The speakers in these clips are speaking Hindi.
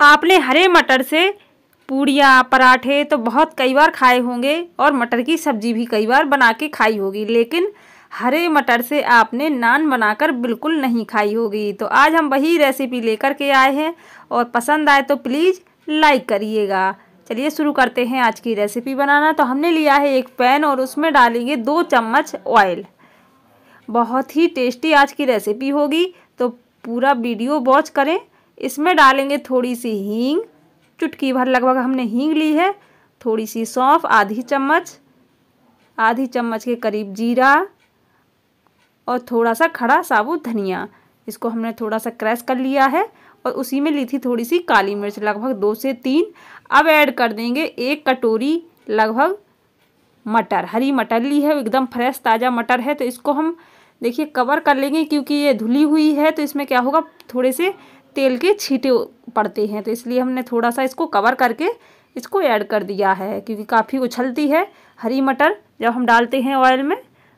आपने हरे मटर से पूड़ियाँ पराठे तो बहुत कई बार खाए होंगे और मटर की सब्जी भी कई बार बना के खाई होगी लेकिन हरे मटर से आपने नान बनाकर बिल्कुल नहीं खाई होगी तो आज हम वही रेसिपी लेकर के आए हैं और पसंद आए तो प्लीज़ लाइक करिएगा चलिए शुरू करते हैं आज की रेसिपी बनाना तो हमने लिया है एक पैन और उसमें डालेंगे दो चम्मच ऑयल बहुत ही टेस्टी आज की रेसिपी होगी तो पूरा वीडियो वॉच करें इसमें डालेंगे थोड़ी सी हींग चुटकी भर लगभग हमने हींग ली है थोड़ी सी सौंफ आधी चम्मच आधी चम्मच के करीब जीरा और थोड़ा सा खड़ा साबुत धनिया इसको हमने थोड़ा सा क्रैश कर लिया है और उसी में ली थी थोड़ी सी काली मिर्च लगभग दो से तीन अब ऐड कर देंगे एक कटोरी लगभग मटर हरी मटर ली है एकदम फ्रेश ताज़ा मटर है तो इसको हम देखिए कवर कर लेंगे क्योंकि ये धुली हुई है तो इसमें क्या होगा थोड़े से तेल के छीटे पड़ते हैं तो इसलिए हमने थोड़ा सा इसको कवर करके इसको ऐड कर दिया है क्योंकि काफ़ी उछलती है हरी मटर जब हम डालते हैं ऑयल में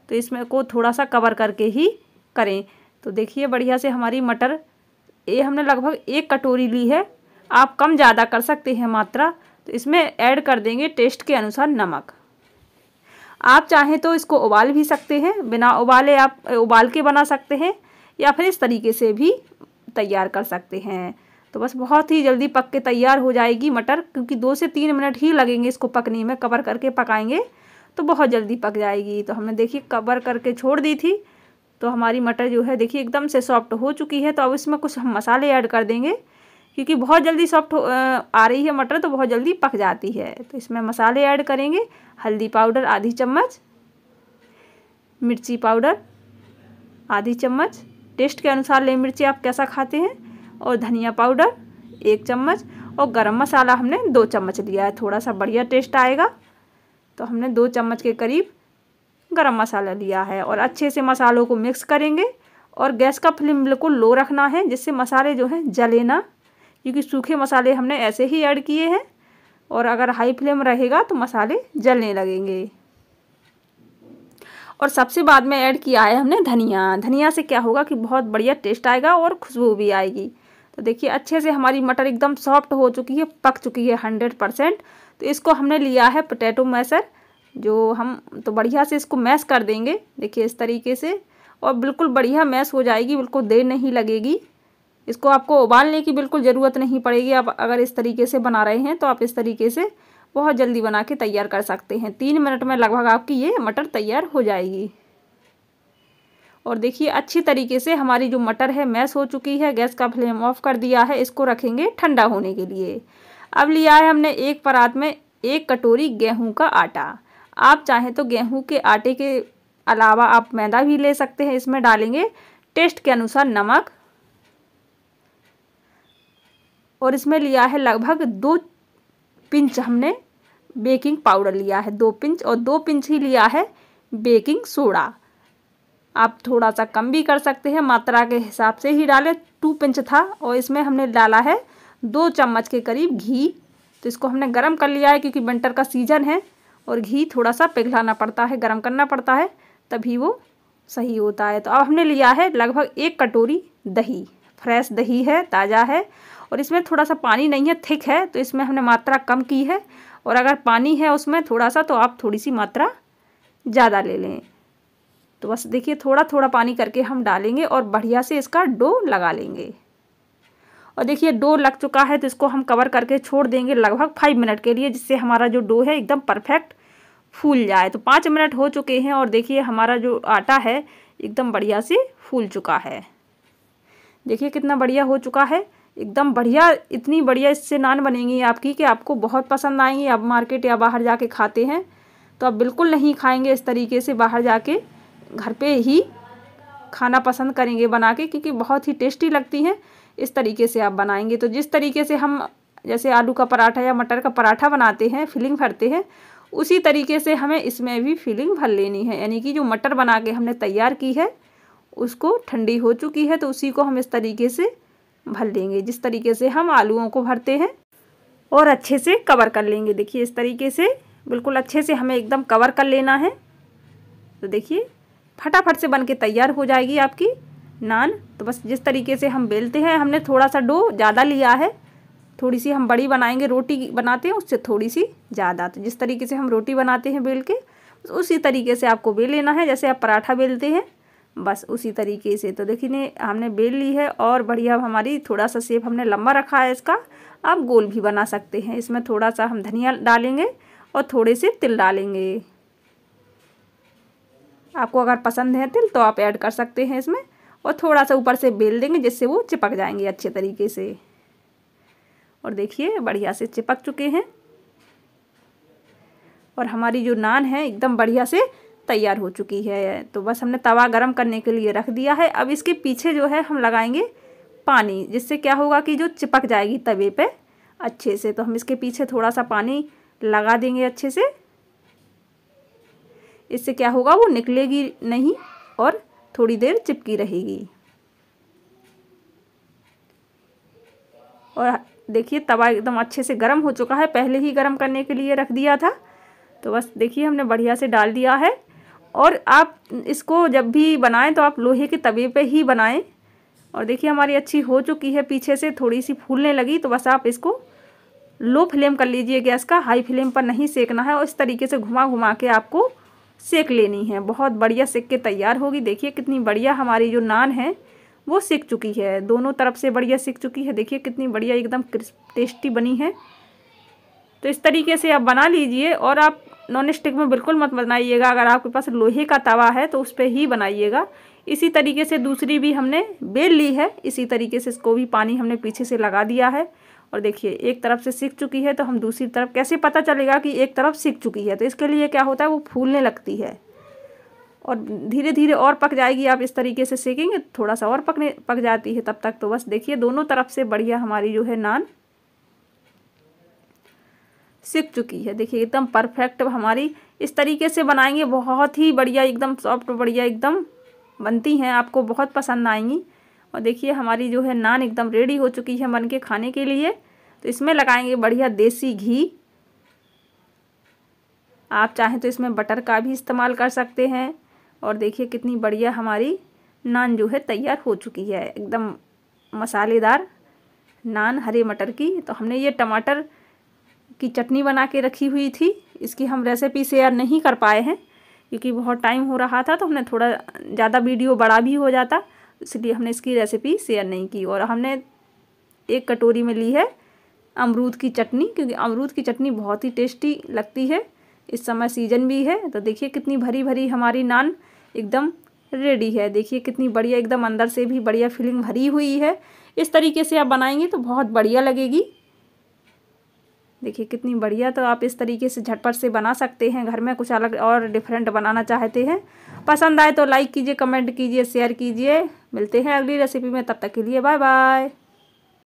तो इसमें को थोड़ा सा कवर करके ही करें तो देखिए बढ़िया से हमारी मटर ये हमने लगभग एक कटोरी ली है आप कम ज़्यादा कर सकते हैं मात्रा तो इसमें ऐड कर देंगे टेस्ट के अनुसार नमक आप चाहें तो इसको उबाल भी सकते हैं बिना उबाले आप उबाल के बना सकते हैं या फिर इस तरीके से भी तैयार कर सकते हैं तो बस बहुत ही जल्दी पक के तैयार हो जाएगी मटर क्योंकि दो से तीन मिनट ही लगेंगे इसको पकने में कवर करके पकाएंगे तो बहुत जल्दी पक जाएगी तो हमने देखिए कवर करके छोड़ दी थी तो हमारी मटर जो है देखिए एकदम से सॉफ्ट हो चुकी है तो अब इसमें कुछ हम मसाले ऐड कर देंगे क्योंकि बहुत जल्दी सॉफ्ट आ रही है मटर तो बहुत जल्दी पक जाती है तो इसमें मसाले ऐड करेंगे हल्दी पाउडर आधी चम्मच मिर्ची पाउडर आधी चम्मच टेस्ट के अनुसार ले मिर्ची आप कैसा खाते हैं और धनिया पाउडर एक चम्मच और गरम मसाला हमने दो चम्मच लिया है थोड़ा सा बढ़िया टेस्ट आएगा तो हमने दो चम्मच के करीब गरम मसाला लिया है और अच्छे से मसालों को मिक्स करेंगे और गैस का फ्लेम बिल्कुल लो रखना है जिससे मसाले जो हैं जले ना क्योंकि सूखे मसाले हमने ऐसे ही ऐड किए हैं और अगर हाई फ्लेम रहेगा तो मसाले जलने लगेंगे और सबसे बाद में ऐड किया है हमने धनिया धनिया से क्या होगा कि बहुत बढ़िया टेस्ट आएगा और खुशबू भी आएगी तो देखिए अच्छे से हमारी मटर एकदम सॉफ्ट हो चुकी है पक चुकी है हंड्रेड परसेंट तो इसको हमने लिया है पोटैटो मैसर जो हम तो बढ़िया से इसको मैश कर देंगे देखिए इस तरीके से और बिल्कुल बढ़िया मैश हो जाएगी बिल्कुल देर नहीं लगेगी इसको आपको उबालने की बिल्कुल ज़रूरत नहीं पड़ेगी आप अगर इस तरीके से बना रहे हैं तो आप इस तरीके से बहुत जल्दी बना के तैयार कर सकते हैं तीन मिनट में लगभग आपकी ये मटर तैयार हो जाएगी और देखिए अच्छी तरीके से हमारी जो मटर है मैस हो चुकी है गैस का फ्लेम ऑफ कर दिया है इसको रखेंगे ठंडा होने के लिए अब लिया है हमने एक परात में एक कटोरी गेहूं का आटा आप चाहें तो गेहूं के आटे के अलावा आप मैदा भी ले सकते हैं इसमें डालेंगे टेस्ट के अनुसार नमक और इसमें लिया है लगभग दो पिंच हमने बेकिंग पाउडर लिया है दो पिंच और दो पिंच ही लिया है बेकिंग सोडा आप थोड़ा सा कम भी कर सकते हैं मात्रा के हिसाब से ही डालें टू पिंच था और इसमें हमने डाला है दो चम्मच के करीब घी तो इसको हमने गर्म कर लिया है क्योंकि विंटर का सीज़न है और घी थोड़ा सा पिघलाना पड़ता है गर्म करना पड़ता है तभी वो सही होता है तो अब हमने लिया है लगभग एक कटोरी दही फ्रेश दही है ताज़ा है और इसमें थोड़ा सा पानी नहीं है थिक है तो इसमें हमने मात्रा कम की है और अगर पानी है उसमें थोड़ा सा तो आप थोड़ी सी मात्रा ज़्यादा ले लें तो बस देखिए थोड़ा थोड़ा पानी करके हम डालेंगे और बढ़िया से इसका डो लगा लेंगे और देखिए डो लग चुका है तो इसको हम कवर करके छोड़ देंगे लगभग फाइव मिनट के लिए जिससे हमारा जो डो है एकदम परफेक्ट फूल जाए तो पाँच मिनट हो चुके हैं और देखिए हमारा जो आटा है एकदम बढ़िया से फूल चुका है देखिए कितना बढ़िया हो चुका है एकदम बढ़िया इतनी बढ़िया इससे नान बनेंगी आपकी कि आपको बहुत पसंद आएंगी आप मार्केट या बाहर जाके खाते हैं तो आप बिल्कुल नहीं खाएंगे इस तरीके से बाहर जाके घर पे ही खाना पसंद करेंगे बना के क्योंकि बहुत ही टेस्टी लगती हैं इस तरीके से आप बनाएंगे तो जिस तरीके से हम जैसे आलू का पराठा या मटर का पराठा बनाते हैं फिलिंग भरते हैं उसी तरीके से हमें इसमें भी फिलिंग भर लेनी है यानी कि जो मटर बना के हमने तैयार की है उसको ठंडी हो चुकी है तो उसी को हम इस तरीके से भर लेंगे जिस तरीके से हम आलूओं को भरते हैं और अच्छे से कवर कर लेंगे देखिए इस तरीके से बिल्कुल अच्छे से हमें एकदम कवर कर लेना है तो देखिए फटाफट से बन के तैयार हो जाएगी आपकी नान तो बस जिस तरीके से हम बेलते हैं हमने थोड़ा सा डो ज़्यादा लिया है थोड़ी सी हम बड़ी बनाएंगे रोटी बनाते हैं उससे थोड़ी सी ज़्यादा तो जिस तरीके से हम रोटी बनाते हैं बेल के उसी तरीके से आपको बेल लेना है जैसे आप पराठा बेलते हैं बस उसी तरीके से तो देखिए हमने बेल ली है और बढ़िया हमारी थोड़ा सा सेप हमने लंबा रखा है इसका आप गोल भी बना सकते हैं इसमें थोड़ा सा हम धनिया डालेंगे और थोड़े से तिल डालेंगे आपको अगर पसंद है तिल तो आप ऐड कर सकते हैं इसमें और थोड़ा सा ऊपर से बेल देंगे जिससे वो चिपक जाएंगे अच्छे तरीके से और देखिए बढ़िया से चिपक चुके हैं और हमारी जो नान है एकदम बढ़िया से तैयार हो चुकी है तो बस हमने तवा गरम करने के लिए रख दिया है अब इसके पीछे जो है हम लगाएंगे पानी जिससे क्या होगा कि जो चिपक जाएगी तवे पे अच्छे से तो हम इसके पीछे थोड़ा सा पानी लगा देंगे अच्छे से इससे क्या होगा वो निकलेगी नहीं और थोड़ी देर चिपकी रहेगी और देखिए तवा एकदम अच्छे से गर्म हो चुका है पहले ही गर्म करने के लिए रख दिया था तो बस देखिए हमने बढ़िया से डाल दिया है और आप इसको जब भी बनाएं तो आप लोहे के तवे पे ही बनाएं और देखिए हमारी अच्छी हो चुकी है पीछे से थोड़ी सी फूलने लगी तो बस आप इसको लो फ्लेम कर लीजिए गैस का हाई फ्लेम पर नहीं सेकना है और इस तरीके से घुमा घुमा के आपको सेक लेनी है बहुत बढ़िया सेक के तैयार होगी देखिए कितनी बढ़िया हमारी जो नान है वो सीख चुकी है दोनों तरफ से बढ़िया सीख चुकी है देखिए कितनी बढ़िया एकदम क्रिस्प टेस्टी बनी है तो इस तरीके से आप बना लीजिए और आप नॉन स्टिक में बिल्कुल मत बनाइएगा अगर आपके पास लोहे का तवा है तो उस पर ही बनाइएगा इसी तरीके से दूसरी भी हमने बेल ली है इसी तरीके से इसको भी पानी हमने पीछे से लगा दिया है और देखिए एक तरफ से सीख चुकी है तो हम दूसरी तरफ कैसे पता चलेगा कि एक तरफ सीख चुकी है तो इसके लिए क्या होता है वो फूलने लगती है और धीरे धीरे और पक जाएगी आप इस तरीके से सेकेंगे थोड़ा सा और पकने पक जाती है तब तक तो बस देखिए दोनों तरफ से बढ़िया हमारी जो है नान सीख चुकी है देखिए एकदम परफेक्ट हमारी इस तरीके से बनाएंगे बहुत ही बढ़िया एकदम सॉफ्ट बढ़िया एकदम बनती हैं आपको बहुत पसंद आएंगी और देखिए हमारी जो है नान एकदम रेडी हो चुकी है बन के खाने के लिए तो इसमें लगाएंगे बढ़िया देसी घी आप चाहें तो इसमें बटर का भी इस्तेमाल कर सकते हैं और देखिए कितनी बढ़िया हमारी नान जो है तैयार हो चुकी है एकदम मसालेदार नान हरे मटर की तो हमने ये टमाटर की चटनी बना के रखी हुई थी इसकी हम रेसिपी शेयर नहीं कर पाए हैं क्योंकि बहुत टाइम हो रहा था तो हमने थोड़ा ज़्यादा वीडियो बड़ा भी हो जाता इसलिए हमने इसकी रेसिपी शेयर नहीं की और हमने एक कटोरी में ली है अमरूद की चटनी क्योंकि अमरूद की चटनी बहुत ही टेस्टी लगती है इस समय सीजन भी है तो देखिए कितनी भरी भरी हमारी नान एकदम रेडी है देखिए कितनी बढ़िया एकदम अंदर से भी बढ़िया फीलिंग भरी हुई है इस तरीके से आप बनाएंगे तो बहुत बढ़िया लगेगी देखिए कितनी बढ़िया तो आप इस तरीके से झटपट से बना सकते हैं घर में कुछ अलग और डिफरेंट बनाना चाहते हैं पसंद आए तो लाइक कीजिए कमेंट कीजिए शेयर कीजिए मिलते हैं अगली रेसिपी में तब तक के लिए बाय बाय